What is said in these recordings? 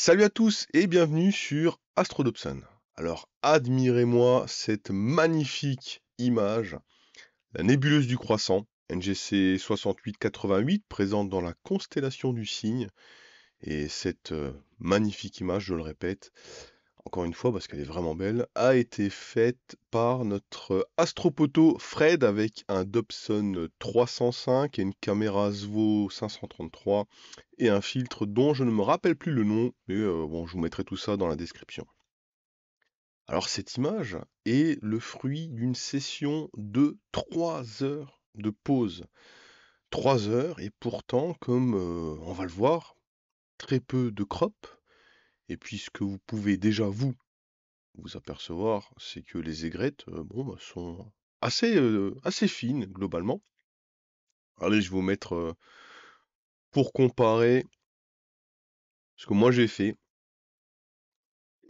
Salut à tous et bienvenue sur Astrodopson. Alors admirez-moi cette magnifique image, la nébuleuse du croissant, NGC 6888, présente dans la constellation du cygne. Et cette euh, magnifique image, je le répète, encore une fois parce qu'elle est vraiment belle, a été faite par notre astropoto Fred avec un Dobson 305 et une caméra SVO 533 et un filtre dont je ne me rappelle plus le nom, mais euh, bon, je vous mettrai tout ça dans la description. Alors cette image est le fruit d'une session de 3 heures de pause. 3 heures et pourtant, comme euh, on va le voir, très peu de crop, et puis ce que vous pouvez déjà, vous, vous apercevoir, c'est que les aigrettes euh, bon, bah, sont assez, euh, assez fines globalement. Allez, je vais vous mettre euh, pour comparer ce que moi j'ai fait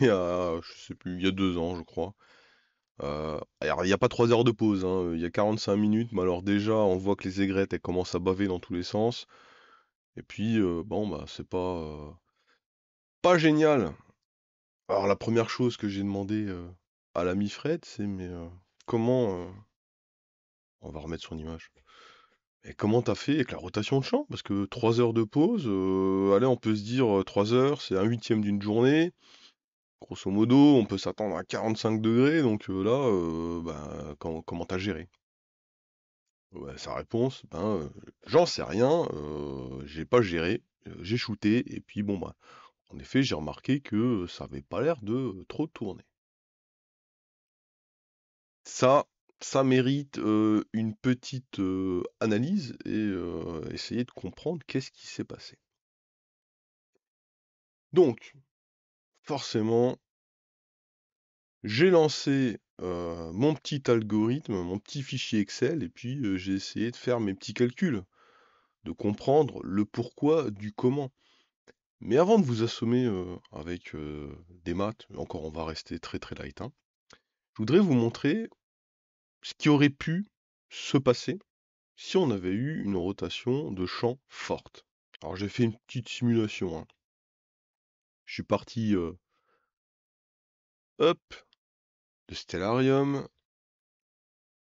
il y a, je sais plus, il y a deux ans, je crois. alors, il n'y a pas trois heures de pause, hein, il y a 45 minutes, mais alors déjà, on voit que les aigrettes, elles commencent à baver dans tous les sens. Et puis, bon, bah, c'est pas pas génial. Alors la première chose que j'ai demandé euh, à l'ami Fred, c'est mais euh, comment euh, on va remettre son image. Et comment t'as fait avec la rotation de champ Parce que 3 heures de pause, allez, on peut se dire 3 heures, c'est un huitième d'une journée. Grosso modo, on peut s'attendre à 45 degrés, donc là, bah, comment t'as géré Sa réponse, ben, j'en sais rien, j'ai pas géré, j'ai shooté, et puis bon, bah, en effet, j'ai remarqué que ça n'avait pas l'air de trop tourner. Ça, ça mérite une petite analyse et essayer de comprendre qu'est-ce qui s'est passé. Donc, forcément, j'ai lancé mon petit algorithme, mon petit fichier Excel, et puis j'ai essayé de faire mes petits calculs, de comprendre le pourquoi du comment. Mais avant de vous assommer avec des maths, encore on va rester très très light, hein, je voudrais vous montrer ce qui aurait pu se passer si on avait eu une rotation de champ forte. Alors j'ai fait une petite simulation. Hein. Je suis parti hop de Stellarium.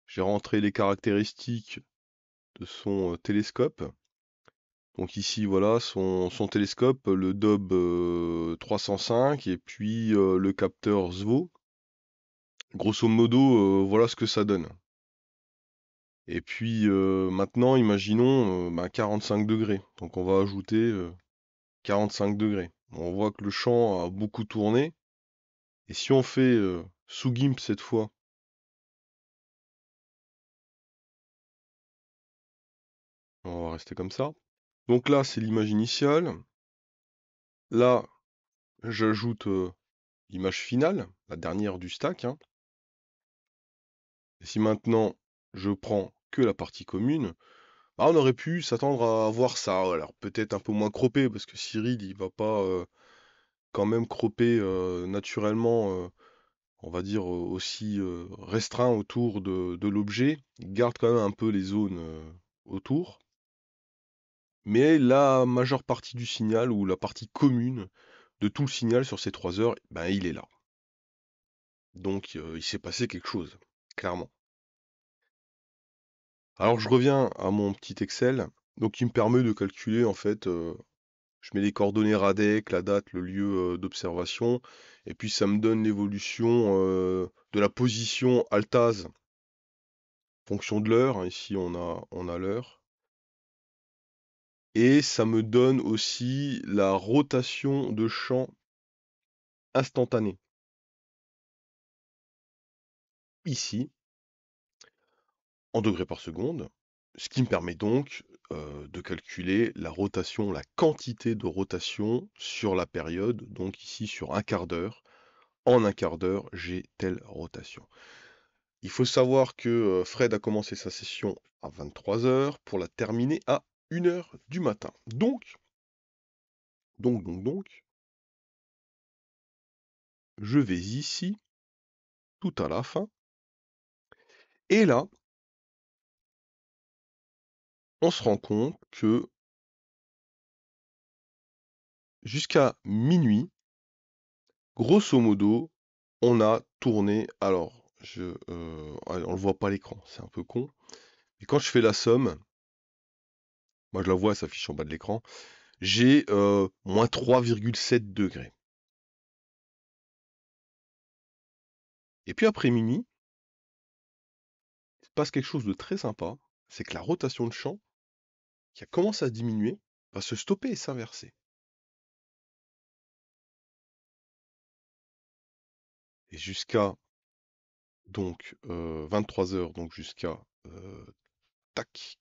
J'ai rentré les caractéristiques de son télescope. Donc ici, voilà son, télescope, le DOB 305 euh, et puis euh, le capteur SVO. Grosso modo, euh, voilà ce que ça donne. Et puis maintenant, imaginons 45 ben, degrés. Donc on va ajouter 45 degrés. On voit que le champ a beaucoup tourné. Et si on fait sous GIMP cette fois, on va rester comme ça. Donc là, c'est l'image initiale. Là, j'ajoute euh, l'image finale, la dernière du stack. Hein. Et si maintenant, je prends que la partie commune, bah, on aurait pu s'attendre à voir ça. Alors peut-être un peu moins croppé, parce que Cyril, il va pas euh, quand même cropper euh, naturellement, on va dire, aussi restreint autour de, de l'objet. Il garde quand même un peu les zones autour. Mais la majeure partie du signal, ou la partie commune de tout le signal sur ces trois heures, ben, il est là. Donc euh, il s'est passé quelque chose, clairement. Alors je reviens à mon petit Excel, donc qui me permet de calculer en fait, euh, je mets les coordonnées RADEC, la date, le lieu euh, d'observation, et puis ça me donne l'évolution de la position Altaz, fonction de l'heure, hein, ici on a l'heure, et ça me donne aussi la rotation de champ instantanée. Ici, en degrés par seconde, ce qui me permet donc euh, de calculer la rotation, la quantité de rotation sur la période, donc ici sur un quart d'heure. En un quart d'heure, j'ai telle rotation. Il faut savoir que euh, Fred a commencé sa session à 23h pour la terminer à heure du matin. Donc, donc, donc, donc, je vais ici, tout à la fin, et là, on se rend compte que jusqu'à minuit, grosso modo, on a tourné. Alors, je, euh, on ne le voit pas l'écran, c'est un peu con. et quand je fais la somme, moi, je la vois, elle s'affiche en bas de l'écran. J'ai euh, moins 3,7 degrés. Et puis après minuit, il se passe quelque chose de très sympa, c'est que la rotation de champ, qui a commencé à diminuer, va se stopper et s'inverser. Et jusqu'à donc 23h, euh, donc jusqu'à euh, tac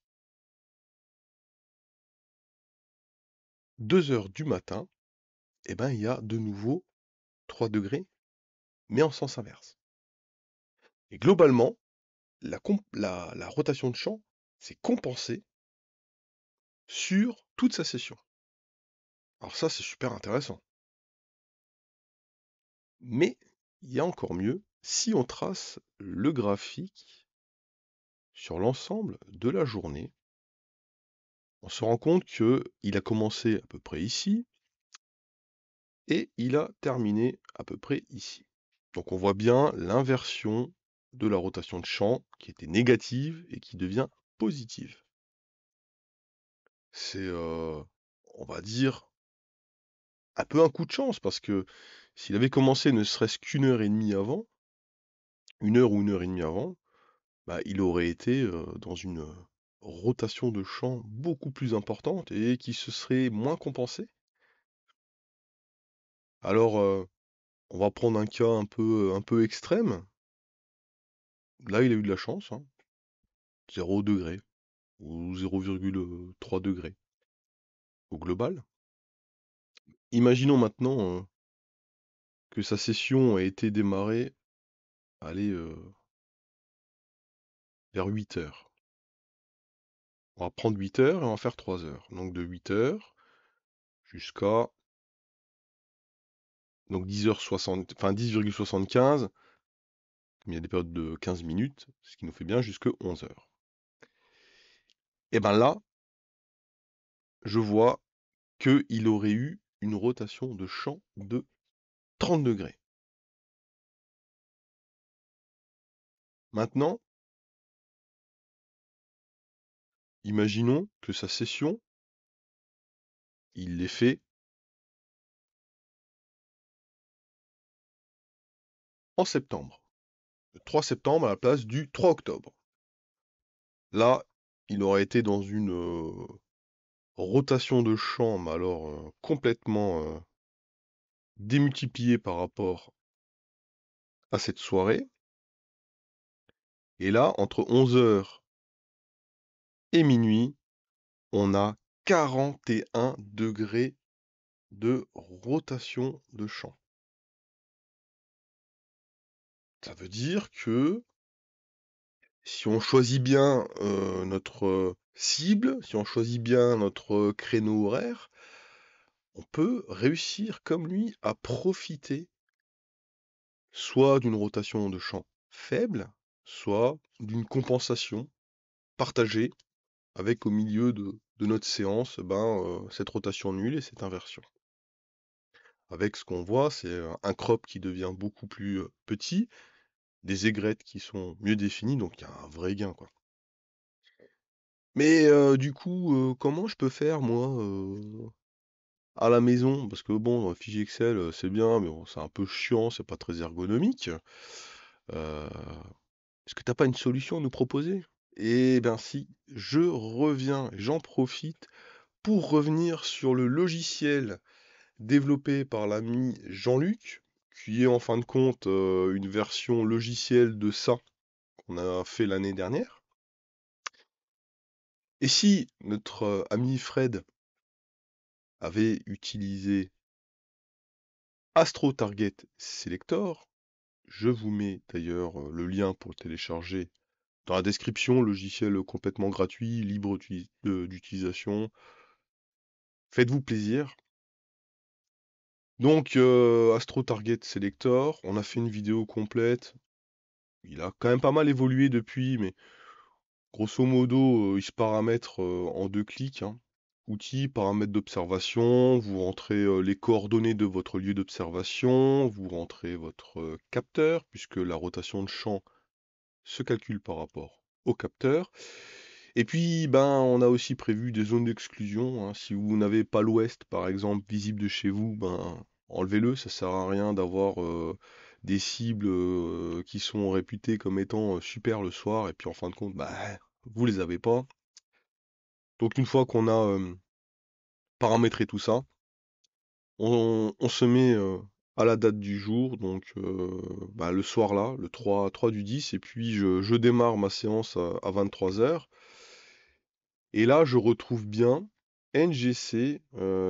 2 heures du matin, eh ben, il y a de nouveau 3 degrés, mais en sens inverse. Et globalement, la, rotation de champ, s'est compensée sur toute sa session. Alors ça, c'est super intéressant. Mais il y a encore mieux si on trace le graphique sur l'ensemble de la journée on se rend compte qu'il a commencé à peu près ici et il a terminé à peu près ici. Donc on voit bien l'inversion de la rotation de champ qui était négative et qui devient positive. C'est, euh, on va dire, un peu un coup de chance parce que s'il avait commencé ne serait-ce qu'une heure et demie avant, une heure ou une heure et demie avant, bah, il aurait été euh, dans une euh, rotation de champ beaucoup plus importante et qui se serait moins compensée. Alors, euh, on va prendre un cas un peu, euh, un peu extrême. Là, il a eu de la chance. 0 hein. degré ou 0,3 euh, degré au global. Imaginons maintenant que sa session a été démarrée allez, vers 8 heures. On va prendre 8 heures et on va faire 3 heures. Donc de 8 heures jusqu'à donc 10h60, enfin 10,75, il y a des périodes de 15 minutes, ce qui nous fait bien jusqu'à 11 heures. Et bien là, je vois qu'il aurait eu une rotation de champ de 30 degrés. Maintenant, Imaginons que sa session, il l'ait fait en septembre. Le 3 septembre à la place du 3 octobre. Là, il aurait été dans une euh, rotation de chambre, alors euh, complètement euh, démultipliée par rapport à cette soirée. Et là, entre 11h et minuit, on a 41 degrés de rotation de champ. Ça veut dire que si on choisit bien euh, notre euh, cible, si on choisit bien notre euh, créneau horaire, on peut réussir comme lui à profiter soit d'une rotation de champ faible, soit d'une compensation partagée avec au milieu de, notre séance ben, euh, cette rotation nulle et cette inversion. Avec ce qu'on voit, c'est euh, un crop qui devient beaucoup plus euh, petit, des aigrettes qui sont mieux définies, donc il y a un vrai gain. Quoi. Mais du coup, comment je peux faire moi à la maison Parce que bon, Fiji Excel, c'est bien, mais c'est un peu chiant, c'est pas très ergonomique. Est-ce que t'as pas une solution à nous proposer et bien si, je reviens, j'en profite pour revenir sur le logiciel développé par l'ami Jean-Luc, qui est en fin de compte euh, une version logicielle de ça qu'on a fait l'année dernière. Et si notre ami Fred avait utilisé Astro Target Selector, je vous mets d'ailleurs euh, le lien pour télécharger dans la description, logiciel complètement gratuit, libre d'utilisation. Faites-vous plaisir. Donc, euh, Astro Target Selector, on a fait une vidéo complète. Il a quand même pas mal évolué depuis, mais grosso modo, euh, il se paramètre euh, en deux clics. Hein. Outils, paramètres d'observation, vous rentrez les coordonnées de votre lieu d'observation, vous rentrez votre capteur, puisque la rotation de champ se calcule par rapport au capteur. Et puis, ben, on a aussi prévu des zones d'exclusion. Hein. Si vous n'avez pas l'ouest, par exemple, visible de chez vous, ben, enlevez-le. Ça sert à rien d'avoir des cibles qui sont réputées comme étant super le soir. Et puis, en fin de compte, ben, vous les avez pas. Donc, une fois qu'on a paramétré tout ça, on se met à la date du jour, donc bah, le soir là, le 3, 3 du 10, et puis je, démarre ma séance à, 23h. Et là, je retrouve bien NGC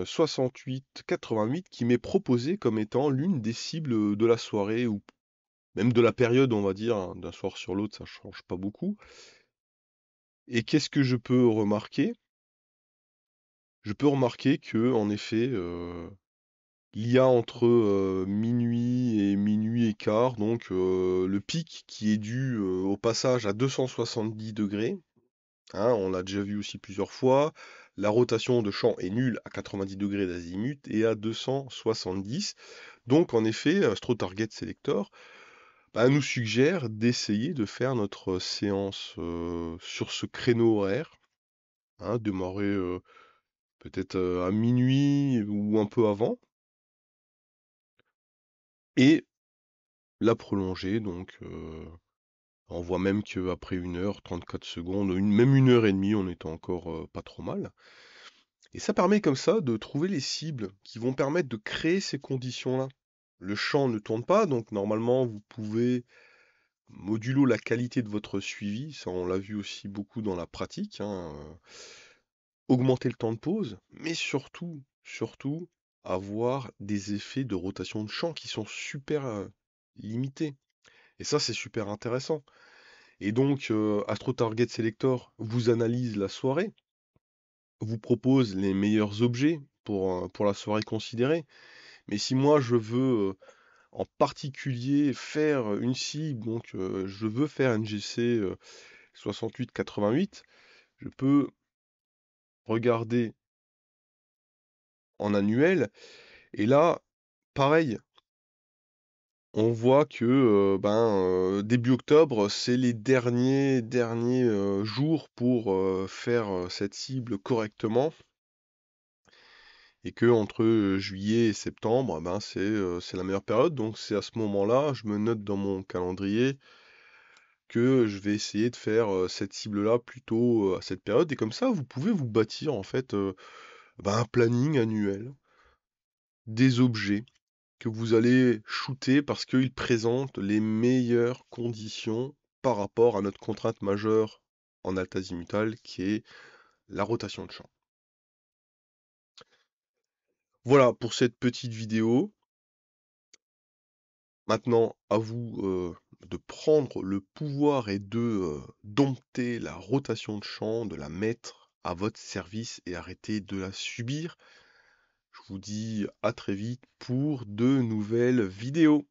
6888 qui m'est proposé comme étant l'une des cibles de la soirée ou même de la période, on va dire, hein, d'un soir sur l'autre, ça change pas beaucoup. Et qu'est-ce que je peux remarquer Je peux remarquer que, en effet, il y a entre euh, minuit et minuit et quart, donc euh, le pic qui est dû euh, au passage à 270 degrés. Hein, on l'a déjà vu aussi plusieurs fois. La rotation de champ est nulle à 90 degrés d'azimut et à 270. Donc en effet, Astro Target Selector bah, nous suggère d'essayer de faire notre séance sur ce créneau horaire. Hein, démarrer peut-être à minuit ou un peu avant, et la prolonger donc, on voit même qu'après 34 secondes, une même et demie, on n'est encore, pas trop mal et ça permet comme ça de trouver les cibles qui vont permettre de créer ces conditions-là. Le champ ne tourne pas, donc normalement vous pouvez modulo la qualité de votre suivi, ça on l'a vu aussi beaucoup dans la pratique, hein, augmenter le temps de pause, mais surtout, surtout avoir des effets de rotation de champ qui sont super limités. Et ça, c'est super intéressant. Et donc, Astro Target Selector vous analyse la soirée, vous propose les meilleurs objets pour, pour la soirée considérée. Mais si moi, je veux en particulier faire une cible, donc je veux faire NGC 6888, je peux regarder en annuel. Et là, pareil, on voit que ben, début octobre, c'est les derniers, derniers jours pour faire cette cible correctement. Et que entre juillet et septembre, ben, c'est la meilleure période. Donc c'est à ce moment-là, je me note dans mon calendrier que je vais essayer de faire cette cible-là plutôt à cette période. Et comme ça, vous pouvez vous bâtir en fait eh ben, un planning annuel des objets que vous allez shooter parce qu'ils présentent les meilleures conditions par rapport à notre contrainte majeure en altazimutale qui est la rotation de champ. Voilà pour cette petite vidéo. Maintenant, à vous euh, de prendre le pouvoir et de euh, dompter la rotation de champ, de la mettre à votre service et arrêtez de la subir. Je vous dis à très vite pour de nouvelles vidéos.